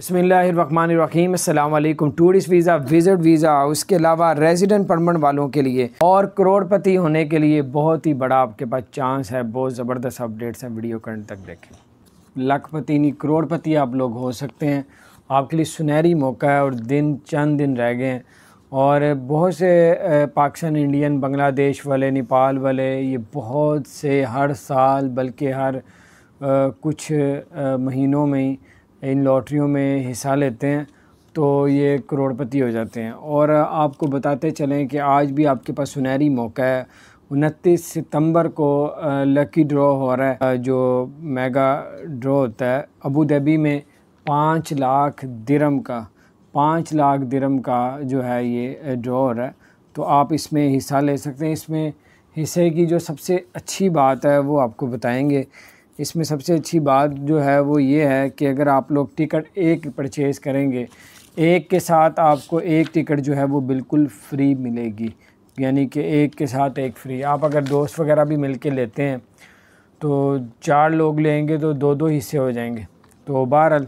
बसमीम अल्लाम tourist visa visit visa उसके अलावा रेजिडेंट परमन वालों के लिए और करोड़पति होने के लिए बहुत ही बड़ा आपके पास चांस है बहुत ज़बरदस्त अपडेट्स हैं वीडियो करंट तक देखें लखपति नहीं करोड़पति आप लोग हो सकते हैं आपके लिए सुनहरी मौका है और दिन चंद दिन रह गए हैं और बहुत से पाकिस्तान इंडियन बांग्लादेश वाले नेपाल वाले ये बहुत से हर साल बल्कि हर आ, कुछ आ, महीनों में ही इन लॉटरीों में हिस्सा लेते हैं तो ये करोड़पति हो जाते हैं और आपको बताते चलें कि आज भी आपके पास सुनहरी मौका है उनतीस सितंबर को लकी ड्रॉ हो रहा है जो मेगा ड्रॉ होता है अबू धाबी में पाँच लाख दिरम का पाँच लाख दिरम का जो है ये ड्रॉ हो रहा है तो आप इसमें हिस्सा ले सकते हैं इसमें हिस्से की जो सबसे अच्छी बात है वो आपको बताएंगे इसमें सबसे अच्छी बात जो है वो ये है कि अगर आप लोग टिकट एक परचेज़ करेंगे एक के साथ आपको एक टिकट जो है वो बिल्कुल फ्री मिलेगी यानी कि एक के साथ एक फ्री आप अगर दोस्त वगैरह भी मिल के लेते हैं तो चार लोग लेंगे तो दो दो हिस्से हो जाएंगे तो बहरहाल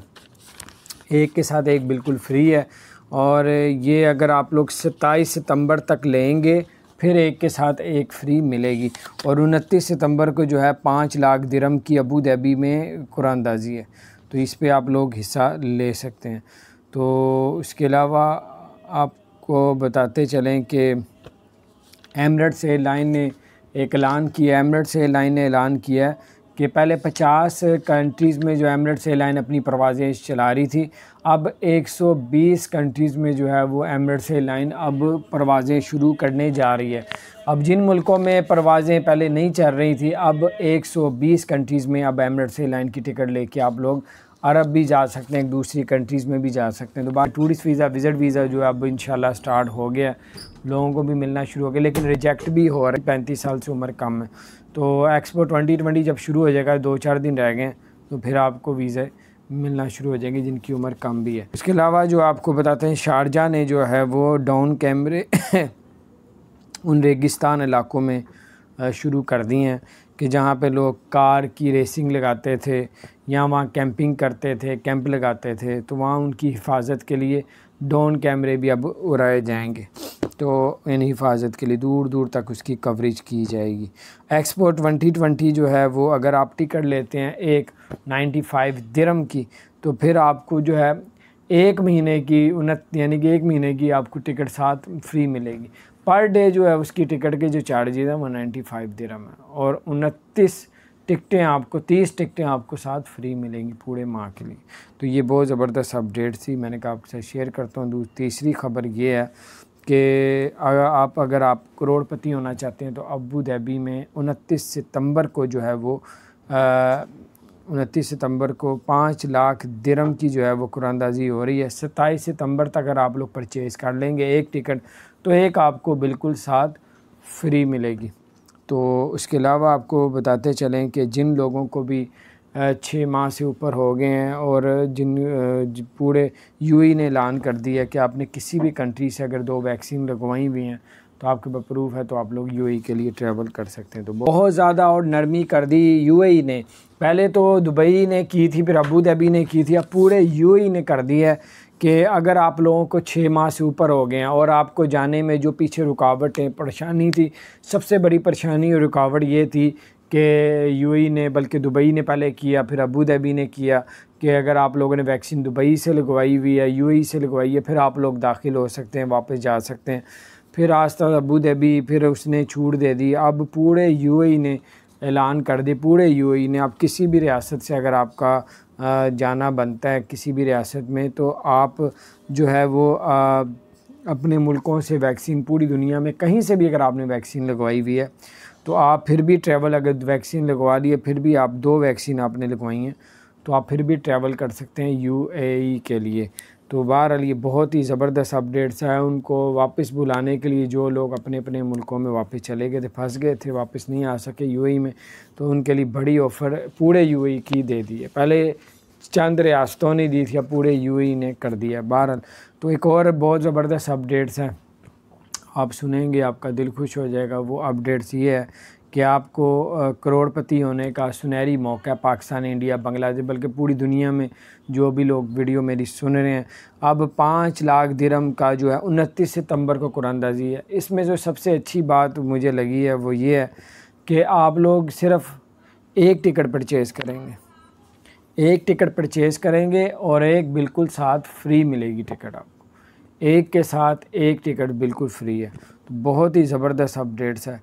एक के साथ एक बिल्कुल फ्री है और ये अगर आप लोग सत्ताईस सितंबर तक लेंगे फिर एक के साथ एक फ्री मिलेगी और उनतीस सितंबर को जो है पाँच लाख दिरम की अबू धाबी में कुरान है तो इस पर आप लोग हिस्सा ले सकते हैं तो इसके अलावा आपको बताते चलें कि से एयरलाइन ने एक ऐलान किया से एयरलाइन ने ऐलान किया कि पहले 50 कंट्रीज़ में जो एमरेट्स एयरलाइन अपनी परवाज़ें चला रही थी अब 120 कंट्रीज़ में जो है वो एमरेट्स एयरलाइन अब परवाज़ें शुरू करने जा रही है अब जिन मुल्कों में परवाज़ें पहले नहीं चल रही थी अब 120 कंट्रीज़ में अब एमरेट्स एयरलाइन की टिकट लेके आप लोग अरब भी जा सकते हैं दूसरी कंट्रीज़ में भी जा सकते हैं तो बाकी टूरिस्ट वीज़ा विज़िट वीज़ा जो है अब इन स्टार्ट हो गया लोगों को भी मिलना शुरू हो गया लेकिन रिजेक्ट भी हो रहा है पैंतीस साल से उम्र कम है तो एक्सपो 2020 जब शुरू हो जाएगा दो चार दिन रह गए तो फिर आपको वीज़ा मिलना शुरू हो जाएंगे जिनकी उम्र कम भी है इसके अलावा जो आपको बताते हैं शारजा ने जो है वो डाउन कैमरे उन रेगिस्तान इलाकों में शुरू कर दिए हैं कि जहाँ पे लोग कार की रेसिंग लगाते थे या वहाँ कैंपिंग करते थे कैंप लगाते थे तो वहाँ उनकी हिफाजत के लिए डोन कैमरे भी अब उड़ाए जाएंगे तो इन हिफाजत के लिए दूर दूर तक उसकी कवरेज की जाएगी एक्सपो ट्वेंटी जो है वो अगर आप टिकट लेते हैं एक नाइन्टी फाइव दरम की तो फिर आपको जो है एक महीने की यानी कि एक महीने की आपको टिकट साथ फ्री मिलेगी पर डे जो है उसकी टिकट के जो चार्जेज़ हैं वो नाइन्टी फाइव दरम है और उनतीस टिकटें आपको तीस टिकटें आपको साथ फ्री मिलेंगी पूरे माह के लिए तो ये बहुत ज़बरदस्त अपडेट थी मैंने कहा आपके साथ शेयर करता हूँ तीसरी खबर ये है कि आप अगर आप करोड़पति होना चाहते हैं तो अबू धाबी में उनतीस सितंबर को जो है वो उनतीस सितंबर को पाँच लाख दिरम की जो है वो कुरानदाजी हो रही है सत्ताईस सितंबर तक अगर आप लोग परचेज़ कर लेंगे एक टिकट तो एक आपको बिल्कुल साथ फ्री मिलेगी तो उसके अलावा आपको बताते चलें कि जिन लोगों को भी छः माह से ऊपर हो गए हैं और जिन पूरे ई e ने ऐलान कर दिया है कि आपने किसी भी कंट्री से अगर दो वैक्सीन लगवाई हुई हैं तो आपके बप्रूफ है तो आप लोग यूएई e के लिए ट्रैवल कर सकते हैं तो बहुत ज़्यादा और नरमी कर दी यूएई e ने पहले तो दुबई ने की थी फिर अबू धाबी ने की थी अब पूरे यू ने कर दी है कि अगर आप लोगों को छः माह से ऊपर हो गए हैं और आपको जाने में जो पीछे रुकावटें परेशानी थी सबसे बड़ी परेशानी और रुकावट ये थी कि यूएई e ने बल्कि दुबई ने पहले किया फिर अबू धाबी ने किया कि अगर आप लोगों ने वैक्सीन दुबई से लगवाई हुई है यूएई e से लगवाई है फिर आप लोग दाखिल हो सकते हैं वापस जा सकते हैं फिर आज तक अबू धाबी फिर उसने छूट दे दी अब पूरे यूएई e ने ऐलान कर दी पूरे यूएई ने आप किसी भी रियासत से अगर आपका जाना बनता है किसी भी रियासत में तो आप जो है वो अपने मुल्कों से वैक्सीन पूरी दुनिया में कहीं से भी अगर आपने वैक्सीन लगवाई हुई है तो आप फिर भी ट्रैवल अगर वैक्सीन लगवा लिए फिर भी आप दो वैक्सीन आपने लगवाई हैं तो आप फिर भी ट्रैवल कर सकते हैं यूएई के लिए तो बहरहाल ये बहुत ही ज़बरदस्त अपडेट्स हैं उनको वापस बुलाने के लिए जो लोग अपने अपने मुल्कों में वापस चले गए थे फंस गए थे वापस नहीं आ सके यूएई में तो उनके लिए बड़ी ऑफ़र पूरे यूएई की दे दी है पहले चंद रियासतों ने दी थी पूरे यूएई e ने कर दिया भारत तो एक और बहुत ज़बरदस्त अपडेट्स हैं आप सुनेंगे आपका दिल खुश हो जाएगा वो अपडेट्स ये है कि आपको करोड़पति होने का सुनहरी मौका है पाकिस्तान इंडिया बांग्लादेश बल्कि पूरी दुनिया में जो भी लोग वीडियो मेरी सुन रहे हैं अब पाँच लाख दिरम का जो है उनतीस सितंबर को कुरानदाजी है इसमें जो सबसे अच्छी बात मुझे लगी है वो ये है कि आप लोग सिर्फ़ एक टिकट परचेज़ करेंगे एक टिकट परचेज़ करेंगे और एक बिल्कुल साथ फ्री मिलेगी टिकट आपको एक के साथ एक टिकट बिल्कुल फ्री है तो बहुत ही ज़बरदस्त अपडेट्स है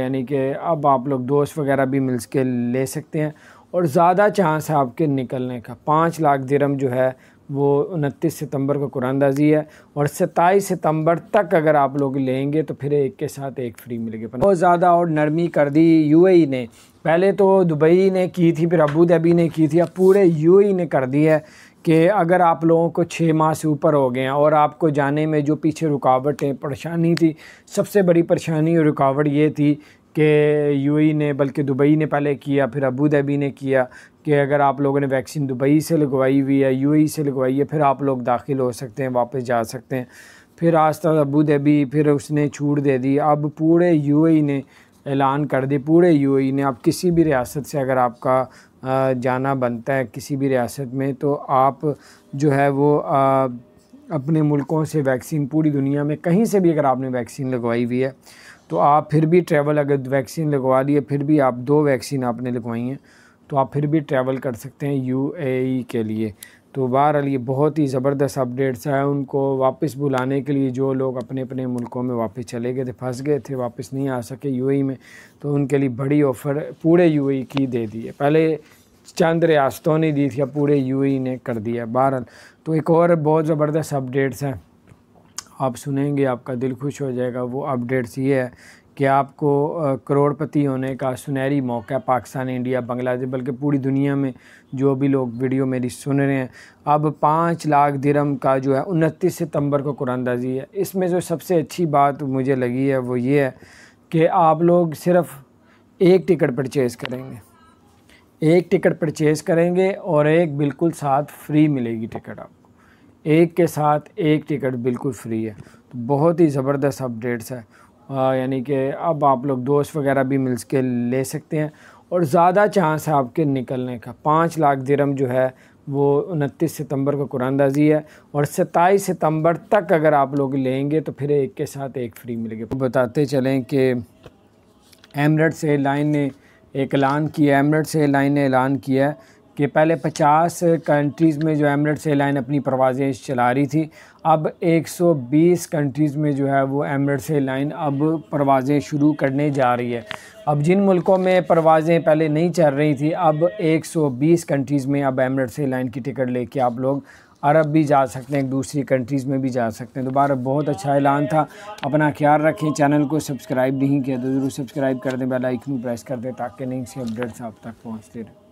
यानी कि अब आप लोग दोस्त वगैरह भी मिल के ले सकते हैं और ज़्यादा चांस है आपके निकलने का पाँच लाख दिरम जो है वो उनतीस सितंबर को कुरानदाजी है और सत्ताईस सितंबर तक अगर आप लोग लेंगे तो फिर एक के साथ एक फ्री मिलेगी बहुत ज़्यादा और नरमी कर दी यूएई ने पहले तो दुबई ने की थी फिर अबू धाबी ने की थी अब पूरे यूएई ने कर दी है कि अगर आप लोगों को छः माह से ऊपर हो गए हैं और आपको जाने में जो पीछे रुकावटें परेशानी थी सबसे बड़ी परेशानी और रुकावट ये थी कि यूएई ने बल्कि दुबई ने पहले किया फिर अबू धाबी ने किया कि अगर आप लोगों ने वैक्सीन दुबई से लगवाई हुई है यूएई से लगवाई है फिर आप लोग दाखिल हो सकते हैं वापस जा सकते हैं फिर आज तक अबू धाबी फिर उसने छूट दे दी अब पूरे यूएई ने ऐलान कर दी पूरे यूएई ने आप किसी भी रियासत से अगर आपका जाना बनता है किसी भी रियासत में तो आप जो है वो अपने मुल्कों से वैक्सीन पूरी दुनिया में कहीं से भी अगर आपने वैक्सीन लगवाई हुई है तो आप फिर भी ट्रैवल अगर वैक्सीन लगवा ली है फिर भी आप दो वैक्सीन आपने लगवाई हैं तो आप फिर भी ट्रैवल कर सकते हैं यूएई के लिए तो बहरहाल ये बहुत ही ज़बरदस्त अपडेट्स हैं उनको वापस बुलाने के लिए जो लोग अपने अपने मुल्कों में वापस चले गए थे फंस गए थे वापस नहीं आ सके यूएई में तो उनके लिए बड़ी ऑफ़र पूरे यूएई की दे दी है पहले चंद रियासतों ने दी थी अब पूरे यूएई ने कर दिया बहरहाल तो एक और बहुत ज़बरदस्त अपडेट्स हैं आप सुनेंगे आपका दिल खुश हो जाएगा वो अपडेट्स ये है कि आपको करोड़पति होने का सुनहरी मौका पाकिस्तान इंडिया बांग्लादेश बल्कि पूरी दुनिया में जो भी लोग वीडियो मेरी सुन रहे हैं अब पाँच लाख दिरम का जो है उनतीस सितंबर को कुरानदाजी है इसमें जो सबसे अच्छी बात मुझे लगी है वो ये है कि आप लोग सिर्फ़ एक टिकट परचेज़ करेंगे एक टिकट परचेज़ करेंगे और एक बिल्कुल साथ फ्री मिलेगी टिकट आपको एक के साथ एक टिकट बिल्कुल फ्री है तो बहुत ही ज़बरदस्त अपडेट्स है यानी कि अब आप लोग दोस्त वगैरह भी मिल के ले सकते हैं और ज़्यादा चांस है आपके निकलने का पाँच लाख दिरम जो है वो उनतीस सितंबर को कुरानदाजी है और सत्ताईस सितंबर तक अगर आप लोग लेंगे तो फिर एक के साथ एक फ्री मिलेगी तो बताते चलें कि से एयरलाइन ने एक ऐलान किया से एयरलाइन ने ऐलान किया कि पहले 50 कंट्रीज़ में जो एमरेट्स एयरलाइन अपनी परवाज़ें चला रही थी अब 120 कंट्रीज़ में जो है वो एमरेट्स एयरलाइन अब परवाज़ें शुरू करने जा रही है अब जिन मुल्कों में परवाज़ें पहले नहीं चल रही थी अब 120 कंट्रीज़ में अब एमरेट्स एयरलाइन की टिकट लेके आप लोग अरब भी जा सकते हैं दूसरी कंट्रीज़ में भी जा सकते हैं दोबारा बहुत अच्छा ऐलान था अपना ख्याल रखें चैनल को सब्सक्राइब नहीं किया तो ज़रूर सब्सक्राइब कर दें बेलाइकन प्रेस कर दें ताकि नहीं से अपडेट्स आप तक पहुँचते रहें